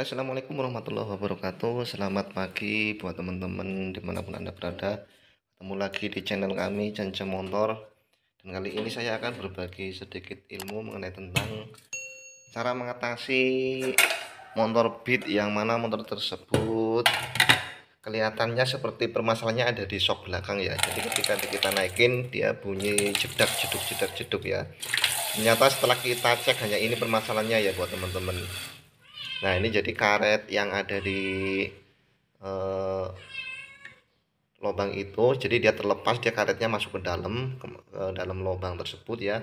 Oke, assalamualaikum warahmatullahi wabarakatuh. Selamat pagi buat teman-teman dimanapun anda berada. Ketemu lagi di channel kami Janca Motor. Dan kali ini saya akan berbagi sedikit ilmu mengenai tentang cara mengatasi motor beat yang mana motor tersebut kelihatannya seperti permasalahannya ada di shock belakang ya. Jadi ketika kita naikin dia bunyi jedak jeduk jedak jeduk ya. Ternyata setelah kita cek hanya ini permasalahannya ya buat teman-teman nah ini jadi karet yang ada di eh, lubang itu jadi dia terlepas dia karetnya masuk ke dalam ke, ke dalam lubang tersebut ya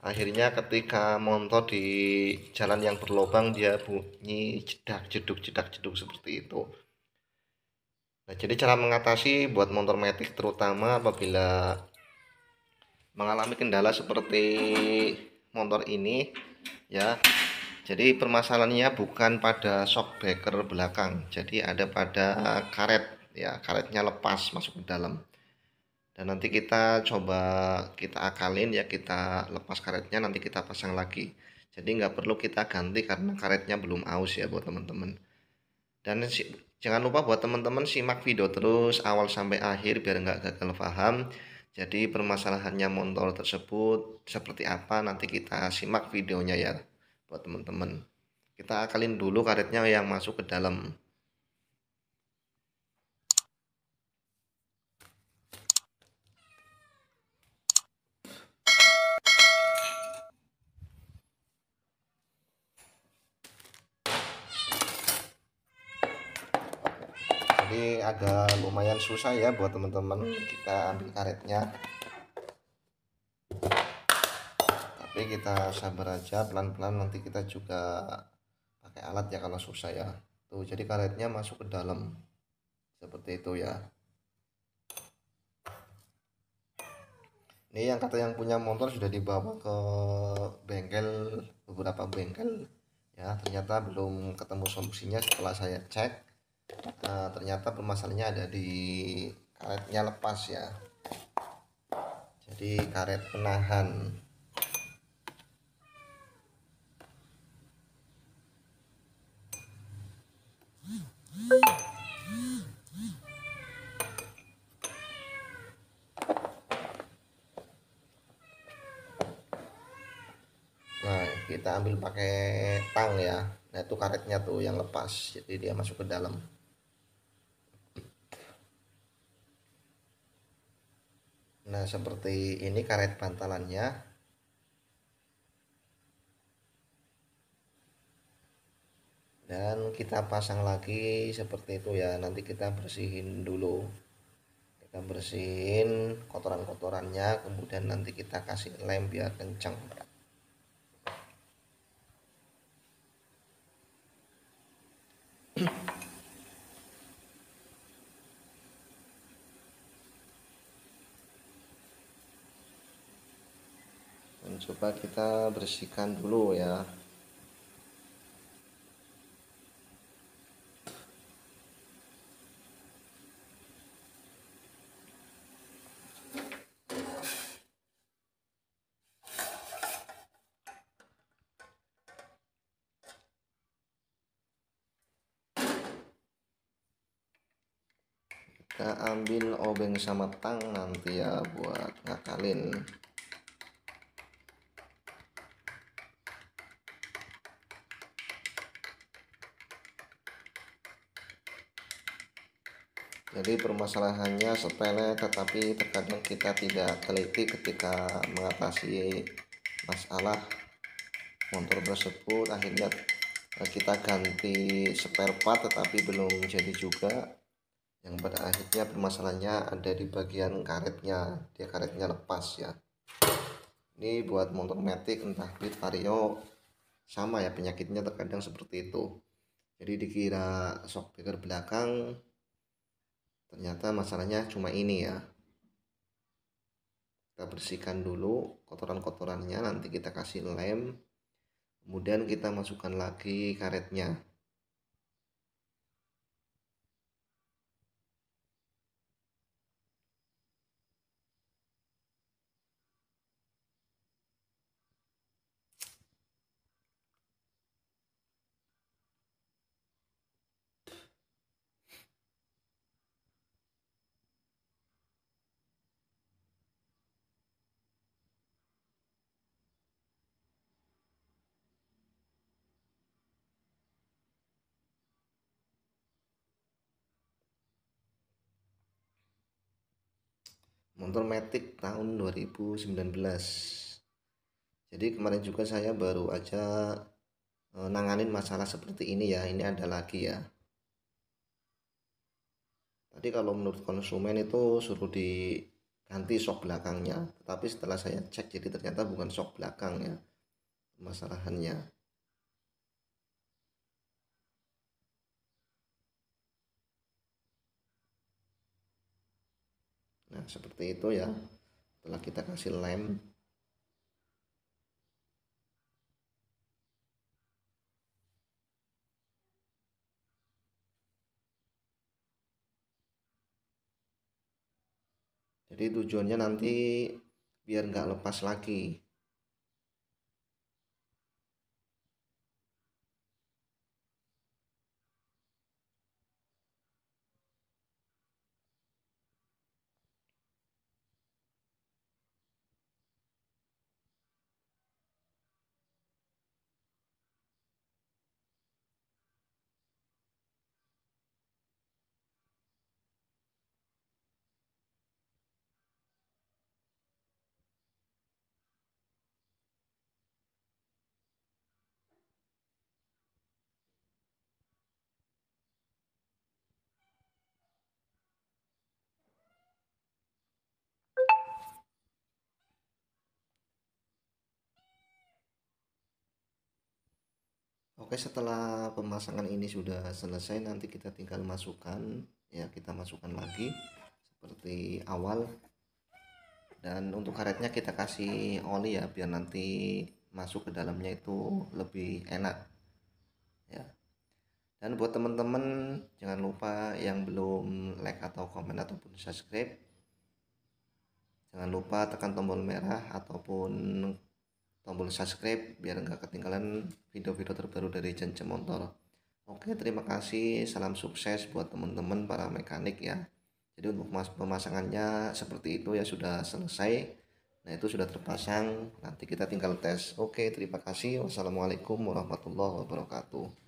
akhirnya ketika motor di jalan yang berlubang dia bunyi jedak jeduk jedak jeduk seperti itu nah jadi cara mengatasi buat motor metik terutama apabila mengalami kendala seperti motor ini ya jadi permasalahannya bukan pada shockbreaker belakang, jadi ada pada karet ya, karetnya lepas masuk ke dalam. Dan nanti kita coba kita akalin ya, kita lepas karetnya nanti kita pasang lagi. Jadi nggak perlu kita ganti karena karetnya belum aus ya buat teman-teman. Dan si, jangan lupa buat teman-teman simak video terus awal sampai akhir biar nggak gagal paham. Jadi permasalahannya motor tersebut seperti apa nanti kita simak videonya ya buat teman-teman kita akalin dulu karetnya yang masuk ke dalam jadi agak lumayan susah ya buat teman-teman kita ambil karetnya tapi kita sabar aja pelan-pelan nanti kita juga pakai alat ya kalau susah ya tuh jadi karetnya masuk ke dalam seperti itu ya ini yang kata yang punya motor sudah dibawa ke bengkel beberapa bengkel ya ternyata belum ketemu solusinya setelah saya cek uh, ternyata permasalahannya ada di karetnya lepas ya jadi karet penahan kita ambil pakai tang ya nah itu karetnya tuh yang lepas jadi dia masuk ke dalam nah seperti ini karet bantalannya dan kita pasang lagi seperti itu ya nanti kita bersihin dulu kita bersihin kotoran-kotorannya kemudian nanti kita kasih lem biar kencang coba kita bersihkan dulu ya kita ambil obeng sama tang nanti ya buat ngakalin jadi permasalahannya sepele tetapi terkadang kita tidak teliti ketika mengatasi masalah motor tersebut akhirnya eh, kita ganti spare part tetapi belum jadi juga yang pada akhirnya permasalahannya ada di bagian karetnya dia karetnya lepas ya ini buat motor metik entah Beat Vario sama ya penyakitnya terkadang seperti itu jadi dikira shock belakang ternyata masalahnya cuma ini ya kita bersihkan dulu kotoran-kotorannya nanti kita kasih lem kemudian kita masukkan lagi karetnya motor Matic tahun 2019 jadi kemarin juga saya baru aja e, nanganin masalah seperti ini ya ini ada lagi ya tadi kalau menurut konsumen itu suruh diganti sok belakangnya tetapi setelah saya cek jadi ternyata bukan sok belakang ya masalahannya seperti itu ya setelah kita kasih lem jadi tujuannya nanti biar nggak lepas lagi Oke, setelah pemasangan ini sudah selesai, nanti kita tinggal masukkan ya, kita masukkan lagi seperti awal. Dan untuk karetnya kita kasih oli ya, biar nanti masuk ke dalamnya itu lebih enak. Ya. Dan buat teman-teman jangan lupa yang belum like atau komen ataupun subscribe jangan lupa tekan tombol merah ataupun tombol subscribe biar nggak ketinggalan video-video terbaru dari Jenjem Motor. Oke, terima kasih. Salam sukses buat teman-teman para mekanik ya. Jadi untuk pemasangannya seperti itu ya sudah selesai. Nah, itu sudah terpasang. Nanti kita tinggal tes. Oke, terima kasih. Wassalamualaikum warahmatullahi wabarakatuh.